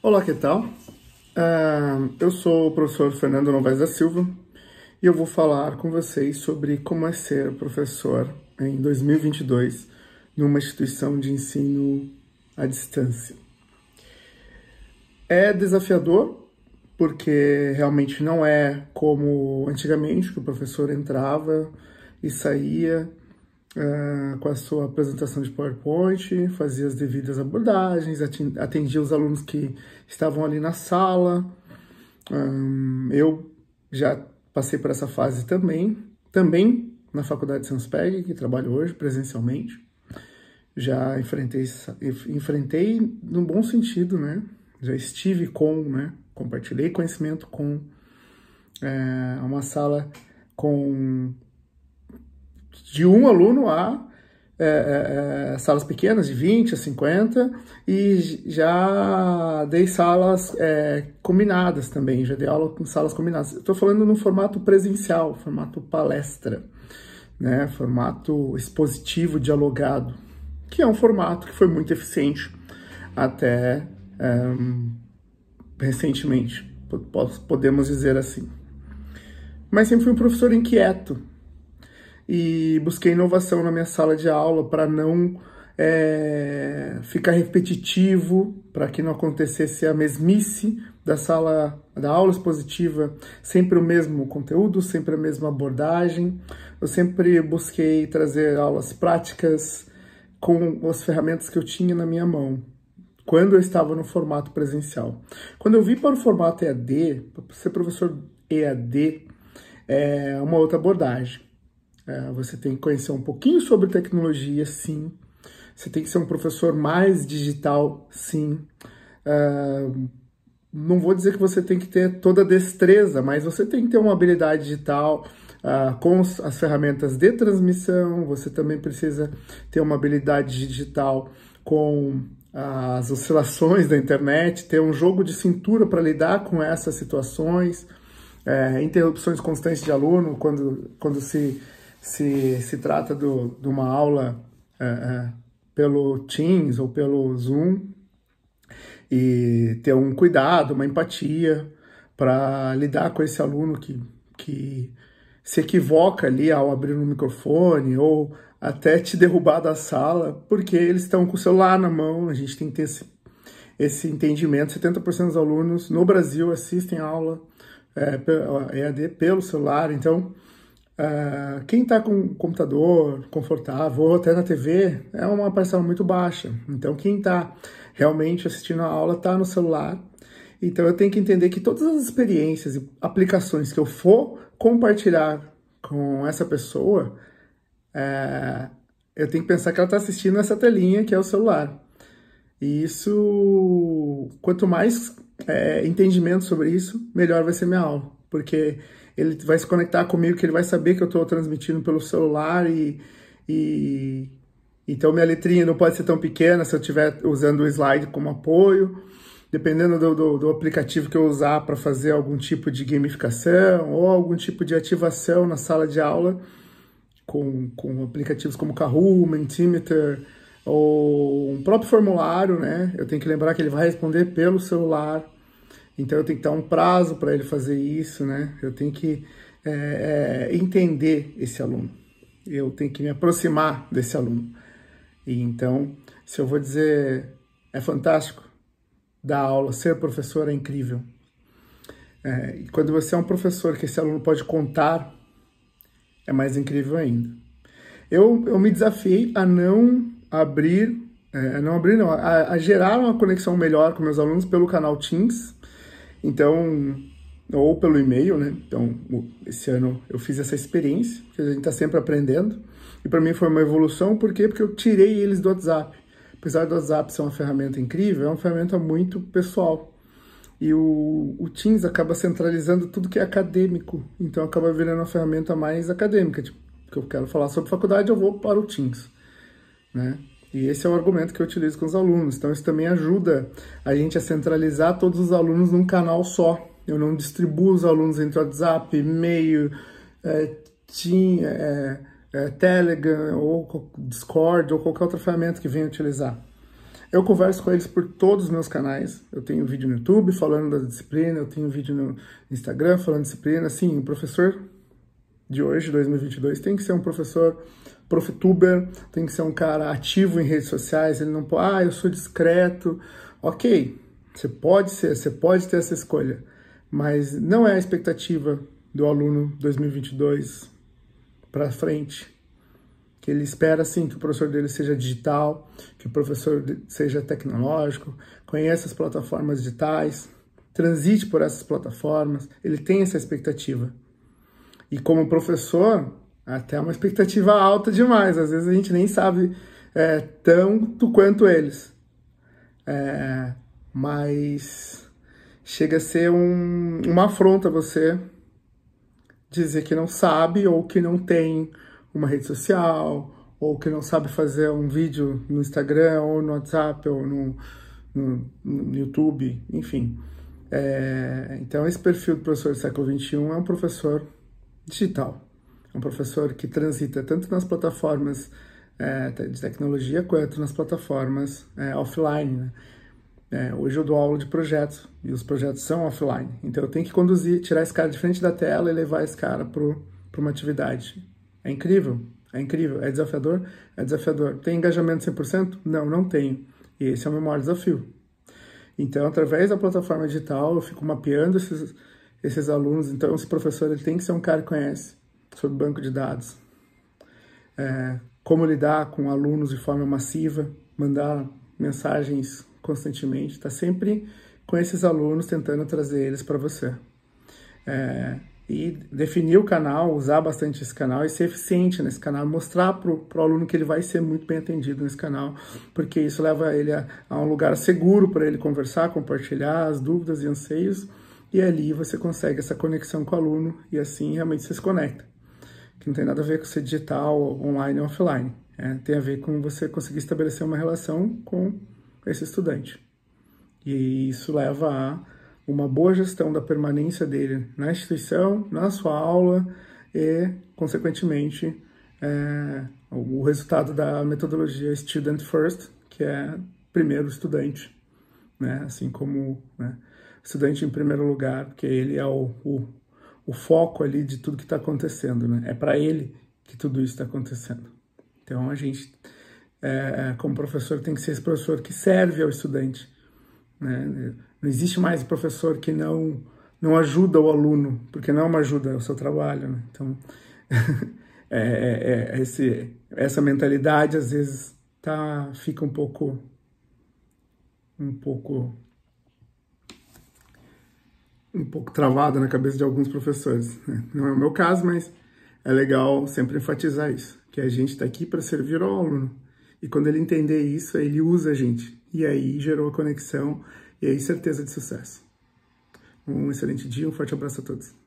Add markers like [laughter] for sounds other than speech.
Olá, que tal? Uh, eu sou o professor Fernando Novaes da Silva e eu vou falar com vocês sobre como é ser professor em 2022 numa instituição de ensino à distância. É desafiador porque realmente não é como antigamente que o professor entrava e saía uh, com a sua apresentação de PowerPoint, fazia as devidas abordagens, atendia os alunos que estavam ali na sala. Um, eu já passei por essa fase também, também na faculdade de Sanspeg, que trabalho hoje presencialmente. Já enfrentei, enfrentei no bom sentido, né? Já estive com, né? Compartilhei conhecimento com é, uma sala com de um aluno a é, é, é salas pequenas, de 20 a 50, e já dei salas é, combinadas também, já dei aula com salas combinadas. Estou falando no formato presencial, formato palestra, né, formato expositivo, dialogado, que é um formato que foi muito eficiente até recentemente, podemos dizer assim. Mas sempre fui um professor inquieto, e busquei inovação na minha sala de aula para não é, ficar repetitivo, para que não acontecesse a mesmice da sala da aula expositiva, sempre o mesmo conteúdo, sempre a mesma abordagem. Eu sempre busquei trazer aulas práticas com as ferramentas que eu tinha na minha mão quando eu estava no formato presencial. Quando eu vim para o formato EAD, para ser professor EAD, é uma outra abordagem. É, você tem que conhecer um pouquinho sobre tecnologia, sim. Você tem que ser um professor mais digital, sim. É, não vou dizer que você tem que ter toda a destreza, mas você tem que ter uma habilidade digital uh, com as ferramentas de transmissão. Você também precisa ter uma habilidade digital com as oscilações da internet, ter um jogo de cintura para lidar com essas situações, uh, interrupções constantes de aluno quando, quando se se se trata do, de uma aula é, é, pelo Teams ou pelo Zoom e ter um cuidado, uma empatia para lidar com esse aluno que, que se equivoca ali ao abrir o um microfone ou até te derrubar da sala, porque eles estão com o celular na mão, a gente tem que ter esse, esse entendimento. 70% dos alunos no Brasil assistem aula é, EAD pelo celular, então Uh, quem está com computador confortável ou até na TV é uma parcela muito baixa. Então, quem está realmente assistindo a aula está no celular. Então, eu tenho que entender que todas as experiências e aplicações que eu for compartilhar com essa pessoa, é, eu tenho que pensar que ela está assistindo essa telinha que é o celular. E isso, quanto mais é, entendimento sobre isso, melhor vai ser minha aula. Porque ele vai se conectar comigo, que ele vai saber que eu estou transmitindo pelo celular e, e, então minha letrinha não pode ser tão pequena se eu estiver usando o slide como apoio. Dependendo do, do, do aplicativo que eu usar para fazer algum tipo de gamificação ou algum tipo de ativação na sala de aula, com, com aplicativos como Kahoot, Mentimeter, ou um próprio formulário, né? Eu tenho que lembrar que ele vai responder pelo celular. Então eu tenho que dar um prazo para ele fazer isso, né? Eu tenho que é, é, entender esse aluno. Eu tenho que me aproximar desse aluno. E então, se eu vou dizer, é fantástico dar aula, ser professor é incrível. É, e quando você é um professor que esse aluno pode contar, é mais incrível ainda. Eu, eu me desafiei a não abrir, é, não abrir não, a, a gerar uma conexão melhor com meus alunos pelo canal Teams, então, ou pelo e-mail, né? Então, esse ano eu fiz essa experiência, porque a gente está sempre aprendendo. E para mim foi uma evolução, por quê? Porque eu tirei eles do WhatsApp. Apesar do WhatsApp ser uma ferramenta incrível, é uma ferramenta muito pessoal. E o, o Teams acaba centralizando tudo que é acadêmico, então acaba virando uma ferramenta mais acadêmica. Tipo, que eu quero falar sobre faculdade, eu vou para o Teams, né? E esse é o argumento que eu utilizo com os alunos. Então, isso também ajuda a gente a centralizar todos os alunos num canal só. Eu não distribuo os alunos entre WhatsApp, e-mail, é, team, é, é, Telegram, ou Discord, ou qualquer outra ferramenta que venha utilizar. Eu converso com eles por todos os meus canais. Eu tenho vídeo no YouTube falando da disciplina, eu tenho vídeo no Instagram falando disciplina. Sim, o professor de hoje, 2022, tem que ser um professor Profituber tem que ser um cara ativo em redes sociais, ele não pode, ah, eu sou discreto. Ok, você pode ser, você pode ter essa escolha, mas não é a expectativa do aluno 2022 para frente. Que ele espera sim que o professor dele seja digital, que o professor seja tecnológico, conheça as plataformas digitais, transite por essas plataformas, ele tem essa expectativa. E como professor, até uma expectativa alta demais. Às vezes a gente nem sabe é, tanto quanto eles. É, mas chega a ser um, uma afronta você dizer que não sabe ou que não tem uma rede social ou que não sabe fazer um vídeo no Instagram ou no WhatsApp ou no, no, no YouTube, enfim. É, então esse perfil do professor do século XXI é um professor digital um professor que transita tanto nas plataformas é, de tecnologia quanto nas plataformas é, offline. Né? É, hoje eu dou aula de projetos e os projetos são offline, então eu tenho que conduzir, tirar esse cara de frente da tela e levar esse cara para uma atividade. É incrível, é incrível, é desafiador, é desafiador. Tem engajamento 100%? Não, não tenho. E esse é o meu maior desafio. Então, através da plataforma digital, eu fico mapeando esses, esses alunos. Então, esse professor ele tem que ser um cara que conhece sobre banco de dados. É, como lidar com alunos de forma massiva, mandar mensagens constantemente, está sempre com esses alunos tentando trazer eles para você. É, e definir o canal, usar bastante esse canal e ser eficiente nesse canal, mostrar para o aluno que ele vai ser muito bem atendido nesse canal, porque isso leva ele a, a um lugar seguro para ele conversar, compartilhar as dúvidas e anseios, e ali você consegue essa conexão com o aluno e assim realmente você se conecta que não tem nada a ver com ser digital, online ou offline. É, tem a ver com você conseguir estabelecer uma relação com esse estudante. E isso leva a uma boa gestão da permanência dele na instituição, na sua aula e, consequentemente, é, o resultado da metodologia Student First, que é primeiro estudante, né? assim como né? estudante em primeiro lugar, porque ele é o, o o foco ali de tudo que está acontecendo, né? É para ele que tudo isso está acontecendo. Então a gente, é, é, como professor, tem que ser esse professor que serve ao estudante. Né? Não existe mais professor que não não ajuda o aluno, porque não é uma ajuda, é o seu trabalho. Né? Então [laughs] é, é, é, esse, essa mentalidade às vezes tá fica um pouco um pouco um pouco travada na cabeça de alguns professores. Né? Não é o meu caso, mas é legal sempre enfatizar isso, que a gente está aqui para servir ao aluno. E quando ele entender isso, ele usa a gente. E aí gerou a conexão e aí certeza de sucesso. Um excelente dia, um forte abraço a todos.